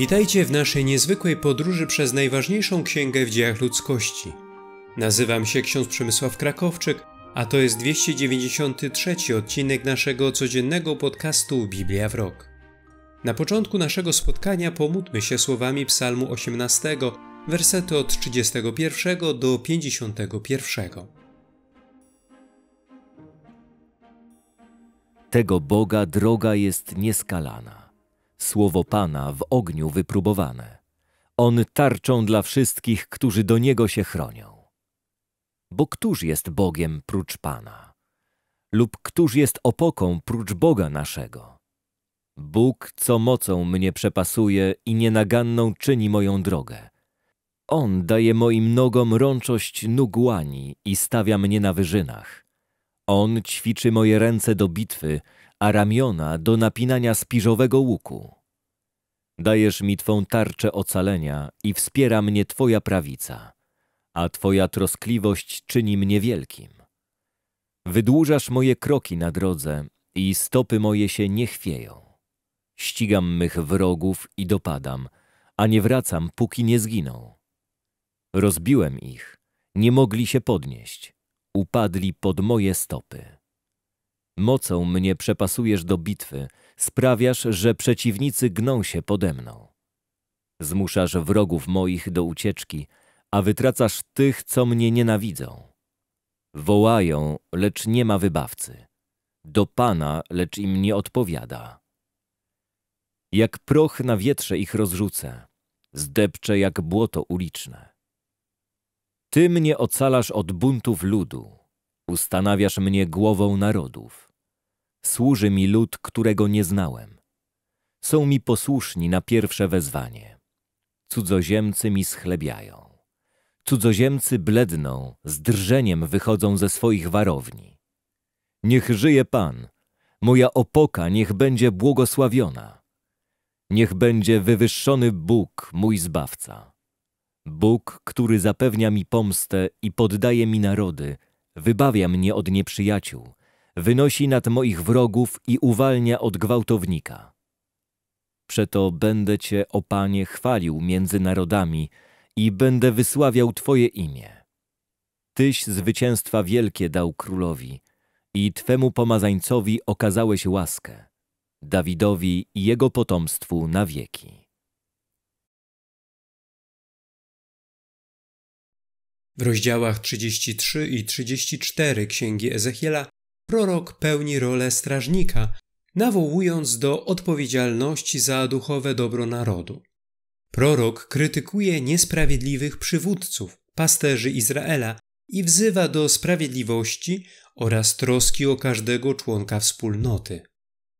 Witajcie w naszej niezwykłej podróży przez najważniejszą księgę w dziejach ludzkości. Nazywam się ksiądz Przemysław Krakowczyk, a to jest 293 odcinek naszego codziennego podcastu Biblia w rok. Na początku naszego spotkania pomódmy się słowami Psalmu 18, wersety od 31 do 51. Tego Boga droga jest nieskalana słowo Pana w ogniu wypróbowane. On tarczą dla wszystkich, którzy do Niego się chronią. Bo któż jest Bogiem prócz Pana? Lub któż jest opoką prócz Boga naszego? Bóg, co mocą mnie przepasuje i nienaganną czyni moją drogę. On daje moim nogom rączość nóg łani i stawia mnie na wyżynach. On ćwiczy moje ręce do bitwy, a ramiona do napinania spiżowego łuku. Dajesz mi Twą tarczę ocalenia i wspiera mnie Twoja prawica, a Twoja troskliwość czyni mnie wielkim. Wydłużasz moje kroki na drodze i stopy moje się nie chwieją. Ścigam mych wrogów i dopadam, a nie wracam, póki nie zginą. Rozbiłem ich, nie mogli się podnieść, upadli pod moje stopy. Mocą mnie przepasujesz do bitwy, sprawiasz, że przeciwnicy gną się pode mną. Zmuszasz wrogów moich do ucieczki, a wytracasz tych, co mnie nienawidzą. Wołają, lecz nie ma wybawcy. Do Pana, lecz im nie odpowiada. Jak proch na wietrze ich rozrzucę, zdepczę jak błoto uliczne. Ty mnie ocalasz od buntów ludu. Ustanawiasz mnie głową narodów. Służy mi lud, którego nie znałem. Są mi posłuszni na pierwsze wezwanie. Cudzoziemcy mi schlebiają. Cudzoziemcy bledną, z drżeniem wychodzą ze swoich warowni. Niech żyje Pan, moja opoka niech będzie błogosławiona. Niech będzie wywyższony Bóg, mój Zbawca. Bóg, który zapewnia mi pomstę i poddaje mi narody, wybawia mnie od nieprzyjaciół, wynosi nad moich wrogów i uwalnia od gwałtownika. Przeto będę Cię, o Panie, chwalił między narodami i będę wysławiał Twoje imię. Tyś zwycięstwa wielkie dał królowi i Twemu pomazańcowi okazałeś łaskę, Dawidowi i jego potomstwu na wieki. W rozdziałach 33 i 34 księgi Ezechiela prorok pełni rolę strażnika, nawołując do odpowiedzialności za duchowe dobro narodu. Prorok krytykuje niesprawiedliwych przywódców, pasterzy Izraela i wzywa do sprawiedliwości oraz troski o każdego członka wspólnoty.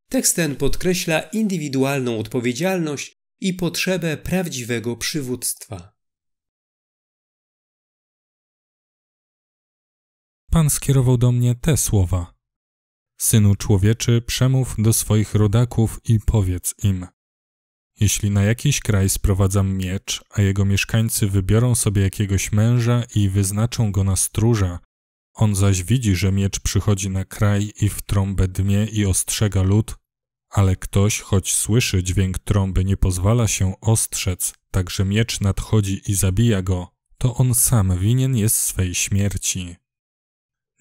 Tekst ten podkreśla indywidualną odpowiedzialność i potrzebę prawdziwego przywództwa. Pan skierował do mnie te słowa. Synu człowieczy, przemów do swoich rodaków i powiedz im. Jeśli na jakiś kraj sprowadzam miecz, a jego mieszkańcy wybiorą sobie jakiegoś męża i wyznaczą go na stróża, on zaś widzi, że miecz przychodzi na kraj i w trąbę dmie i ostrzega lud, ale ktoś, choć słyszy dźwięk trąby, nie pozwala się ostrzec, tak że miecz nadchodzi i zabija go, to on sam winien jest swej śmierci.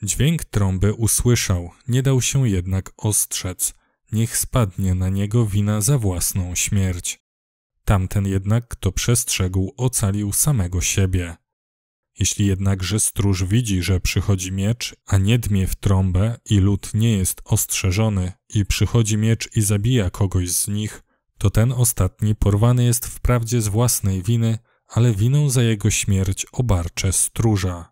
Dźwięk trąby usłyszał, nie dał się jednak ostrzec. Niech spadnie na niego wina za własną śmierć. Tamten jednak, kto przestrzegł, ocalił samego siebie. Jeśli jednakże stróż widzi, że przychodzi miecz, a nie dmie w trąbę i lud nie jest ostrzeżony i przychodzi miecz i zabija kogoś z nich, to ten ostatni porwany jest wprawdzie z własnej winy, ale winą za jego śmierć obarcze stróża.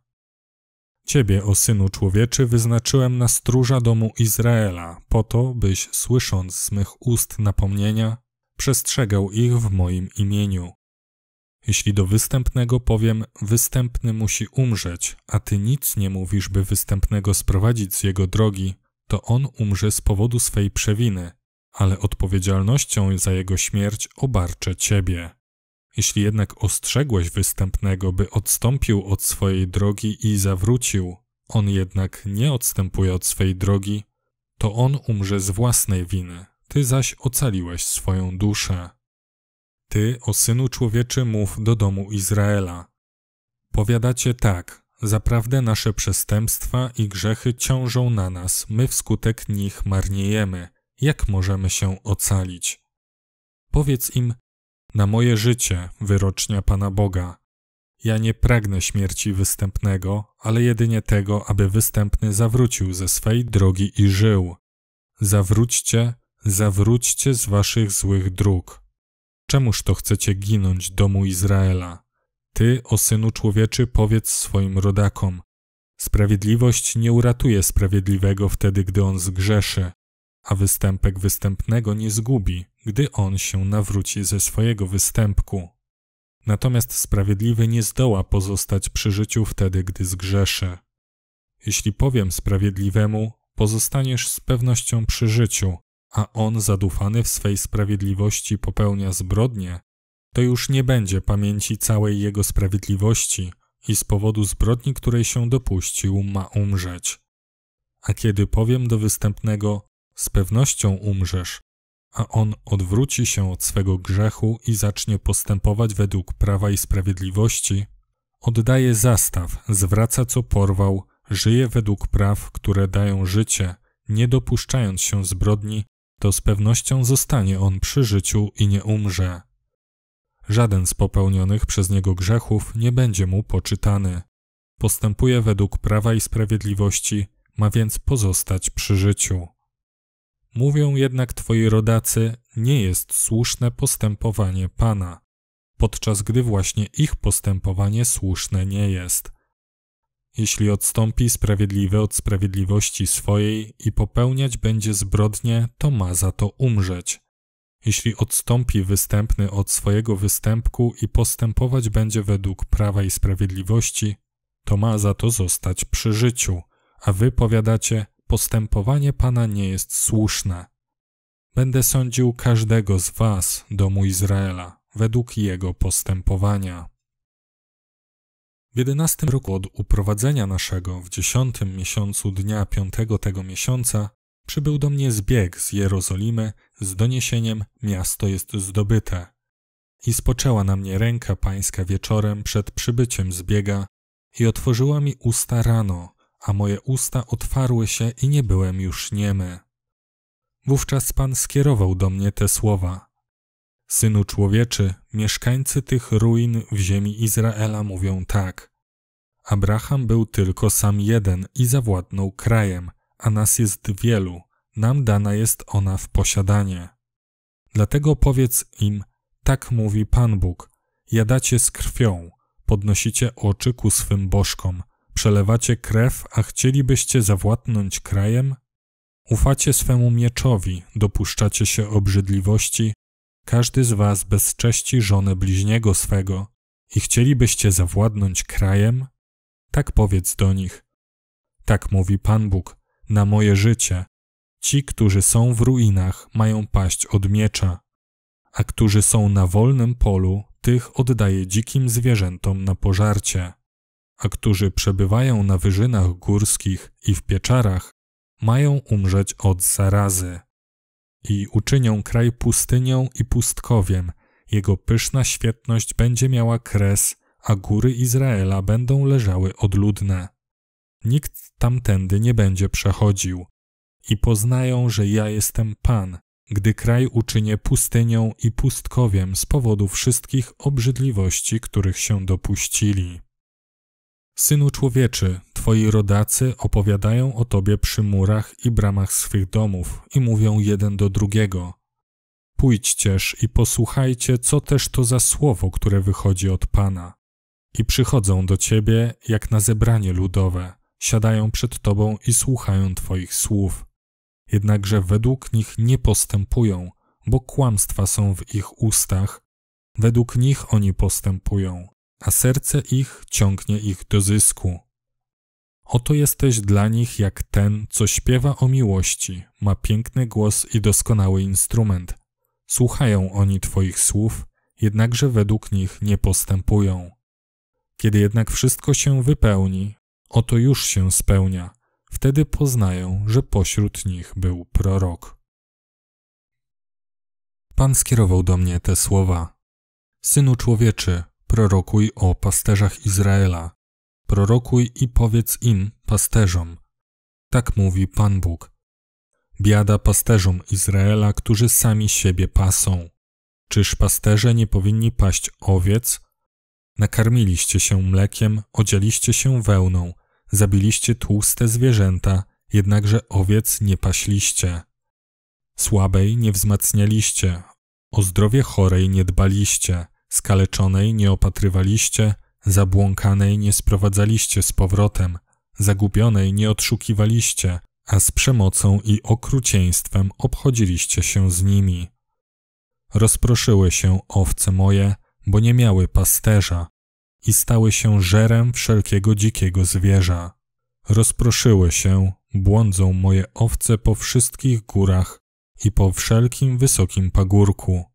Ciebie, o synu człowieczy, wyznaczyłem na stróża domu Izraela, po to, byś, słysząc z mych ust napomnienia, przestrzegał ich w moim imieniu. Jeśli do występnego powiem, występny musi umrzeć, a ty nic nie mówisz, by występnego sprowadzić z jego drogi, to on umrze z powodu swej przewiny, ale odpowiedzialnością za jego śmierć obarczę ciebie. Jeśli jednak ostrzegłeś występnego, by odstąpił od swojej drogi i zawrócił, on jednak nie odstępuje od swej drogi, to on umrze z własnej winy, ty zaś ocaliłeś swoją duszę. Ty, o synu człowieczy, mów do domu Izraela. Powiadacie tak, zaprawdę nasze przestępstwa i grzechy ciążą na nas, my wskutek nich marniejemy. Jak możemy się ocalić? Powiedz im, na moje życie wyrocznia Pana Boga. Ja nie pragnę śmierci występnego, ale jedynie tego, aby występny zawrócił ze swej drogi i żył. Zawróćcie, zawróćcie z waszych złych dróg. Czemuż to chcecie ginąć, domu Izraela? Ty, o synu człowieczy, powiedz swoim rodakom. Sprawiedliwość nie uratuje sprawiedliwego wtedy, gdy on zgrzeszy, a występek występnego nie zgubi, gdy on się nawróci ze swojego występku. Natomiast sprawiedliwy nie zdoła pozostać przy życiu wtedy, gdy zgrzeszy. Jeśli powiem sprawiedliwemu, pozostaniesz z pewnością przy życiu, a on zadufany w swej sprawiedliwości popełnia zbrodnie, to już nie będzie pamięci całej jego sprawiedliwości i z powodu zbrodni, której się dopuścił, ma umrzeć. A kiedy powiem do występnego, z pewnością umrzesz, a on odwróci się od swego grzechu i zacznie postępować według prawa i sprawiedliwości, oddaje zastaw, zwraca co porwał, żyje według praw, które dają życie, nie dopuszczając się zbrodni, to z pewnością zostanie on przy życiu i nie umrze. Żaden z popełnionych przez niego grzechów nie będzie mu poczytany. Postępuje według prawa i sprawiedliwości, ma więc pozostać przy życiu. Mówią jednak twoi rodacy, nie jest słuszne postępowanie Pana, podczas gdy właśnie ich postępowanie słuszne nie jest. Jeśli odstąpi sprawiedliwy od sprawiedliwości swojej i popełniać będzie zbrodnie, to ma za to umrzeć. Jeśli odstąpi występny od swojego występku i postępować będzie według prawa i sprawiedliwości, to ma za to zostać przy życiu, a wy powiadacie, postępowanie Pana nie jest słuszne. Będę sądził każdego z was, domu Izraela, według jego postępowania. W jedenastym roku od uprowadzenia naszego, w dziesiątym miesiącu dnia piątego tego miesiąca, przybył do mnie zbieg z Jerozolimy z doniesieniem miasto jest zdobyte. I spoczęła na mnie ręka pańska wieczorem przed przybyciem zbiega i otworzyła mi usta rano, a moje usta otwarły się i nie byłem już niemy. Wówczas Pan skierował do mnie te słowa. Synu człowieczy, mieszkańcy tych ruin w ziemi Izraela mówią tak. Abraham był tylko sam jeden i zawładnął krajem, a nas jest wielu, nam dana jest ona w posiadanie. Dlatego powiedz im, tak mówi Pan Bóg, jadacie z krwią, podnosicie oczy ku swym bożkom, Przelewacie krew, a chcielibyście zawładnąć krajem? Ufacie swemu mieczowi, dopuszczacie się obrzydliwości, każdy z was bezcześci żonę bliźniego swego i chcielibyście zawładnąć krajem? Tak powiedz do nich. Tak mówi Pan Bóg, na moje życie. Ci, którzy są w ruinach, mają paść od miecza, a którzy są na wolnym polu, tych oddaję dzikim zwierzętom na pożarcie a którzy przebywają na wyżynach górskich i w pieczarach, mają umrzeć od zarazy. I uczynią kraj pustynią i pustkowiem, jego pyszna świetność będzie miała kres, a góry Izraela będą leżały odludne. Nikt tamtędy nie będzie przechodził. I poznają, że ja jestem Pan, gdy kraj uczynię pustynią i pustkowiem z powodu wszystkich obrzydliwości, których się dopuścili. Synu człowieczy, twoi rodacy opowiadają o tobie przy murach i bramach swych domów i mówią jeden do drugiego. Pójdźcież i posłuchajcie, co też to za słowo, które wychodzi od Pana. I przychodzą do ciebie jak na zebranie ludowe, siadają przed tobą i słuchają twoich słów. Jednakże według nich nie postępują, bo kłamstwa są w ich ustach, według nich oni postępują a serce ich ciągnie ich do zysku. Oto jesteś dla nich jak ten, co śpiewa o miłości, ma piękny głos i doskonały instrument. Słuchają oni Twoich słów, jednakże według nich nie postępują. Kiedy jednak wszystko się wypełni, oto już się spełnia, wtedy poznają, że pośród nich był prorok. Pan skierował do mnie te słowa. Synu człowieczy, prorokuj o pasterzach Izraela. Prorokuj i powiedz im, pasterzom. Tak mówi Pan Bóg. Biada pasterzom Izraela, którzy sami siebie pasą. Czyż pasterze nie powinni paść owiec? Nakarmiliście się mlekiem, odzieliście się wełną, zabiliście tłuste zwierzęta, jednakże owiec nie paśliście. Słabej nie wzmacnialiście, o zdrowie chorej nie dbaliście Skaleczonej nie opatrywaliście, zabłąkanej nie sprowadzaliście z powrotem, zagubionej nie odszukiwaliście, a z przemocą i okrucieństwem obchodziliście się z nimi. Rozproszyły się owce moje, bo nie miały pasterza, i stały się żerem wszelkiego dzikiego zwierza. Rozproszyły się, błądzą moje owce po wszystkich górach i po wszelkim wysokim pagórku.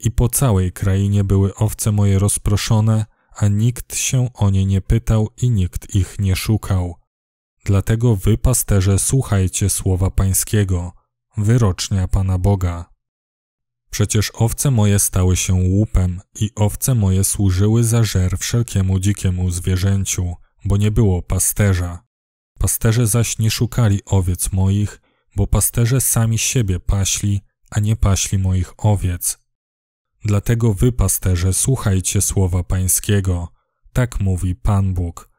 I po całej krainie były owce moje rozproszone, a nikt się o nie nie pytał i nikt ich nie szukał. Dlatego wy, pasterze, słuchajcie słowa Pańskiego, wyrocznia Pana Boga. Przecież owce moje stały się łupem i owce moje służyły za żer wszelkiemu dzikiemu zwierzęciu, bo nie było pasterza. Pasterze zaś nie szukali owiec moich, bo pasterze sami siebie paśli, a nie paśli moich owiec. Dlatego wy, pasterze, słuchajcie słowa Pańskiego. Tak mówi Pan Bóg.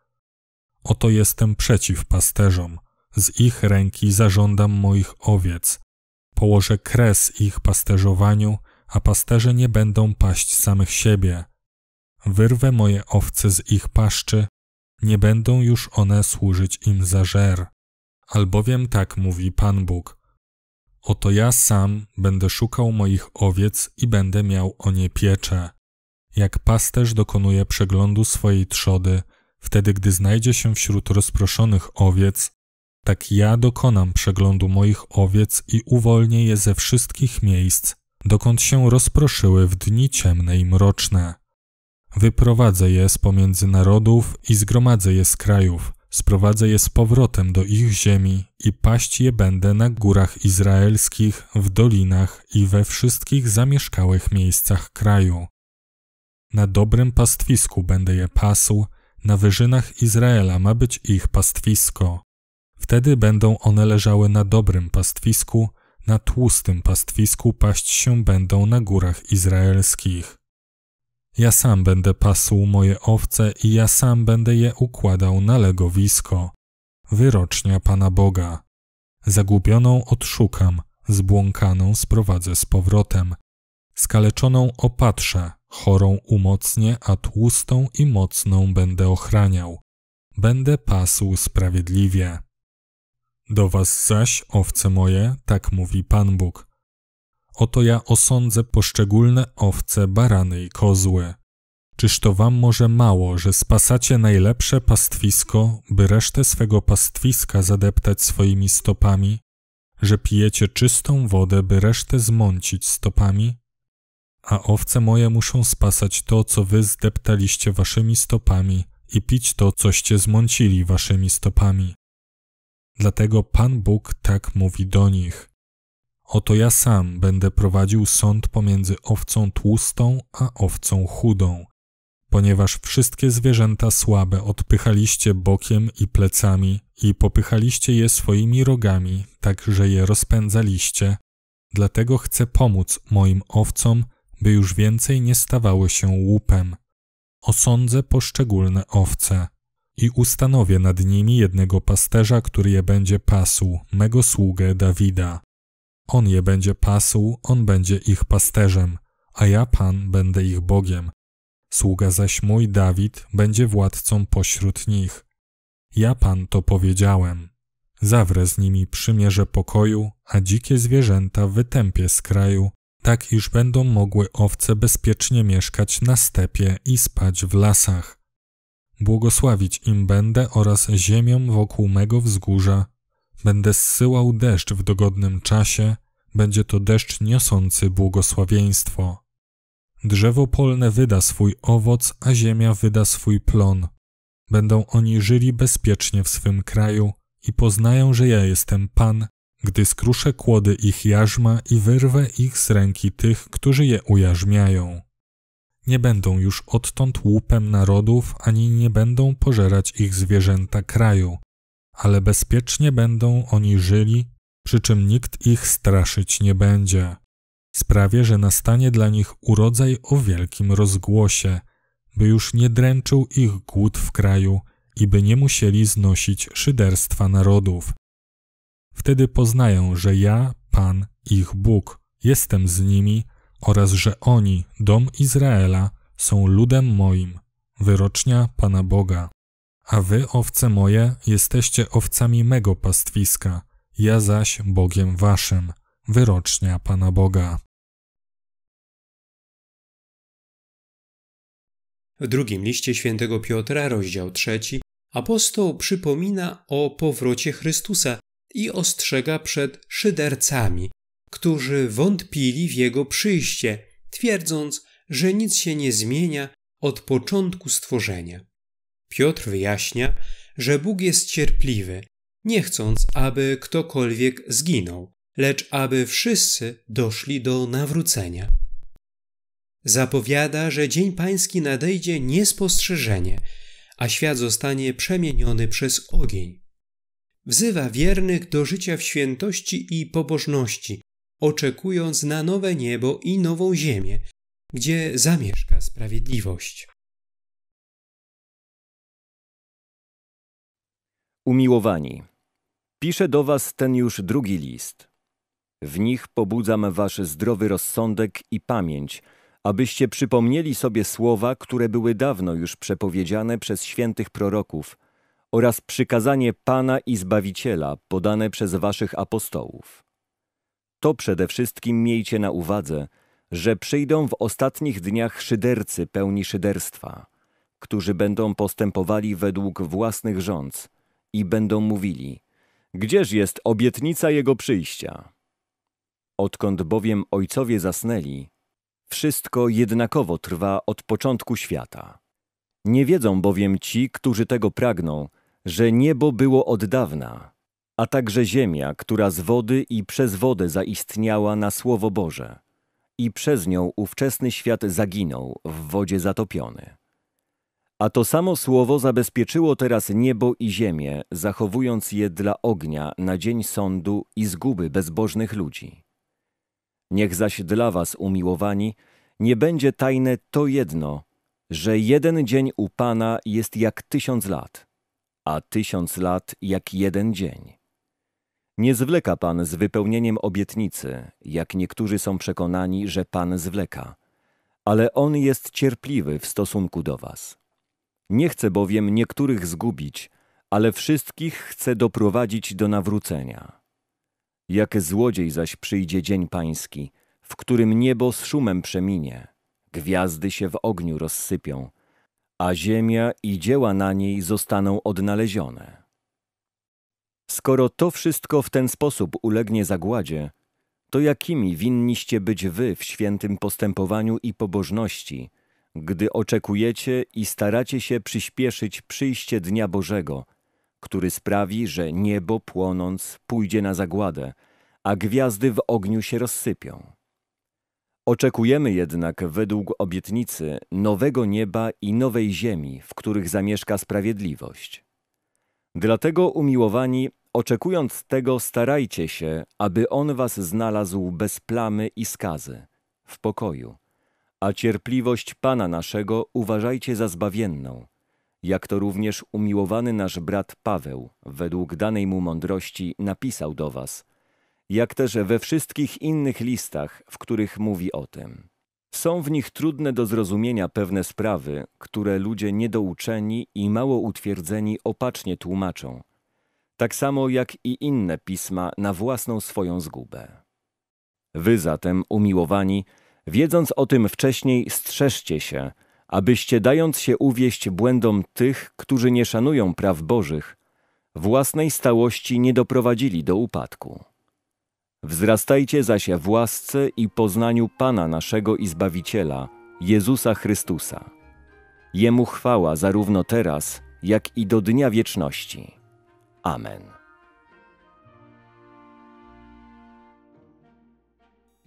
Oto jestem przeciw pasterzom. Z ich ręki zażądam moich owiec. Położę kres ich pasterzowaniu, a pasterze nie będą paść samych siebie. Wyrwę moje owce z ich paszczy, nie będą już one służyć im za żer. Albowiem tak mówi Pan Bóg. Oto ja sam będę szukał moich owiec i będę miał o nie pieczę. Jak pasterz dokonuje przeglądu swojej trzody, wtedy gdy znajdzie się wśród rozproszonych owiec, tak ja dokonam przeglądu moich owiec i uwolnię je ze wszystkich miejsc, dokąd się rozproszyły w dni ciemne i mroczne. Wyprowadzę je z pomiędzy narodów i zgromadzę je z krajów, Sprowadzę je z powrotem do ich ziemi i paść je będę na górach izraelskich, w dolinach i we wszystkich zamieszkałych miejscach kraju. Na dobrym pastwisku będę je pasł, na wyżynach Izraela ma być ich pastwisko. Wtedy będą one leżały na dobrym pastwisku, na tłustym pastwisku paść się będą na górach izraelskich. Ja sam będę pasł moje owce i ja sam będę je układał na legowisko. Wyrocznia Pana Boga. Zagubioną odszukam, zbłąkaną sprowadzę z powrotem. Skaleczoną opatrzę, chorą umocnię, a tłustą i mocną będę ochraniał. Będę pasł sprawiedliwie. Do was zaś, owce moje, tak mówi Pan Bóg oto ja osądzę poszczególne owce, barany i kozły. Czyż to wam może mało, że spasacie najlepsze pastwisko, by resztę swego pastwiska zadeptać swoimi stopami, że pijecie czystą wodę, by resztę zmącić stopami? A owce moje muszą spasać to, co wy zdeptaliście waszymi stopami i pić to, coście zmącili waszymi stopami. Dlatego Pan Bóg tak mówi do nich. Oto ja sam będę prowadził sąd pomiędzy owcą tłustą a owcą chudą, ponieważ wszystkie zwierzęta słabe odpychaliście bokiem i plecami i popychaliście je swoimi rogami, tak że je rozpędzaliście. Dlatego chcę pomóc moim owcom, by już więcej nie stawały się łupem. Osądzę poszczególne owce i ustanowię nad nimi jednego pasterza, który je będzie pasł, mego sługę Dawida. On je będzie pasł, on będzie ich pasterzem, a ja Pan będę ich Bogiem. Sługa zaś mój Dawid będzie władcą pośród nich. Ja Pan to powiedziałem. Zawrę z nimi przymierze pokoju, a dzikie zwierzęta wytępię z kraju, tak iż będą mogły owce bezpiecznie mieszkać na stepie i spać w lasach. Błogosławić im będę oraz ziemią wokół mego wzgórza Będę zsyłał deszcz w dogodnym czasie, będzie to deszcz niosący błogosławieństwo. Drzewo polne wyda swój owoc, a ziemia wyda swój plon. Będą oni żyli bezpiecznie w swym kraju i poznają, że ja jestem Pan, gdy skruszę kłody ich jarzma i wyrwę ich z ręki tych, którzy je ujarzmiają. Nie będą już odtąd łupem narodów, ani nie będą pożerać ich zwierzęta kraju, ale bezpiecznie będą oni żyli, przy czym nikt ich straszyć nie będzie. Sprawię, że nastanie dla nich urodzaj o wielkim rozgłosie, by już nie dręczył ich głód w kraju i by nie musieli znosić szyderstwa narodów. Wtedy poznają, że ja, Pan, ich Bóg, jestem z nimi oraz że oni, dom Izraela, są ludem moim, wyrocznia Pana Boga. A wy, owce moje, jesteście owcami mego pastwiska, ja zaś Bogiem waszym, wyrocznia Pana Boga. W drugim liście świętego Piotra, rozdział trzeci, apostoł przypomina o powrocie Chrystusa i ostrzega przed szydercami, którzy wątpili w jego przyjście, twierdząc, że nic się nie zmienia od początku stworzenia. Piotr wyjaśnia, że Bóg jest cierpliwy, nie chcąc, aby ktokolwiek zginął, lecz aby wszyscy doszli do nawrócenia. Zapowiada, że dzień pański nadejdzie niespostrzeżenie, a świat zostanie przemieniony przez ogień. Wzywa wiernych do życia w świętości i pobożności, oczekując na nowe niebo i nową ziemię, gdzie zamieszka sprawiedliwość. Umiłowani, piszę do was ten już drugi list. W nich pobudzam wasz zdrowy rozsądek i pamięć, abyście przypomnieli sobie słowa, które były dawno już przepowiedziane przez świętych proroków oraz przykazanie Pana i Zbawiciela podane przez waszych apostołów. To przede wszystkim miejcie na uwadze, że przyjdą w ostatnich dniach szydercy pełni szyderstwa, którzy będą postępowali według własnych rządz, i będą mówili, gdzież jest obietnica Jego przyjścia? Odkąd bowiem ojcowie zasnęli, wszystko jednakowo trwa od początku świata. Nie wiedzą bowiem ci, którzy tego pragną, że niebo było od dawna, a także ziemia, która z wody i przez wodę zaistniała na Słowo Boże, i przez nią ówczesny świat zaginął w wodzie zatopiony. A to samo słowo zabezpieczyło teraz niebo i ziemię, zachowując je dla ognia na dzień sądu i zguby bezbożnych ludzi. Niech zaś dla was, umiłowani, nie będzie tajne to jedno, że jeden dzień u Pana jest jak tysiąc lat, a tysiąc lat jak jeden dzień. Nie zwleka Pan z wypełnieniem obietnicy, jak niektórzy są przekonani, że Pan zwleka, ale On jest cierpliwy w stosunku do was nie chcę bowiem niektórych zgubić, ale wszystkich chcę doprowadzić do nawrócenia. Jak złodziej zaś przyjdzie dzień pański, w którym niebo z szumem przeminie, gwiazdy się w ogniu rozsypią, a ziemia i dzieła na niej zostaną odnalezione. Skoro to wszystko w ten sposób ulegnie zagładzie, to jakimi winniście być wy w świętym postępowaniu i pobożności, gdy oczekujecie i staracie się przyspieszyć przyjście Dnia Bożego, który sprawi, że niebo płonąc pójdzie na zagładę, a gwiazdy w ogniu się rozsypią. Oczekujemy jednak, według obietnicy, nowego nieba i nowej ziemi, w których zamieszka sprawiedliwość. Dlatego, umiłowani, oczekując tego, starajcie się, aby On was znalazł bez plamy i skazy, w pokoju – a cierpliwość Pana naszego uważajcie za zbawienną, jak to również umiłowany nasz brat Paweł, według danej mu mądrości, napisał do was, jak też we wszystkich innych listach, w których mówi o tym. Są w nich trudne do zrozumienia pewne sprawy, które ludzie niedouczeni i mało utwierdzeni opacznie tłumaczą, tak samo jak i inne pisma na własną swoją zgubę. Wy zatem, umiłowani, Wiedząc o tym wcześniej, strzeżcie się, abyście dając się uwieść błędom tych, którzy nie szanują praw Bożych, własnej stałości nie doprowadzili do upadku. Wzrastajcie zaś w łasce i poznaniu Pana naszego i Zbawiciela, Jezusa Chrystusa. Jemu chwała zarówno teraz, jak i do dnia wieczności. Amen.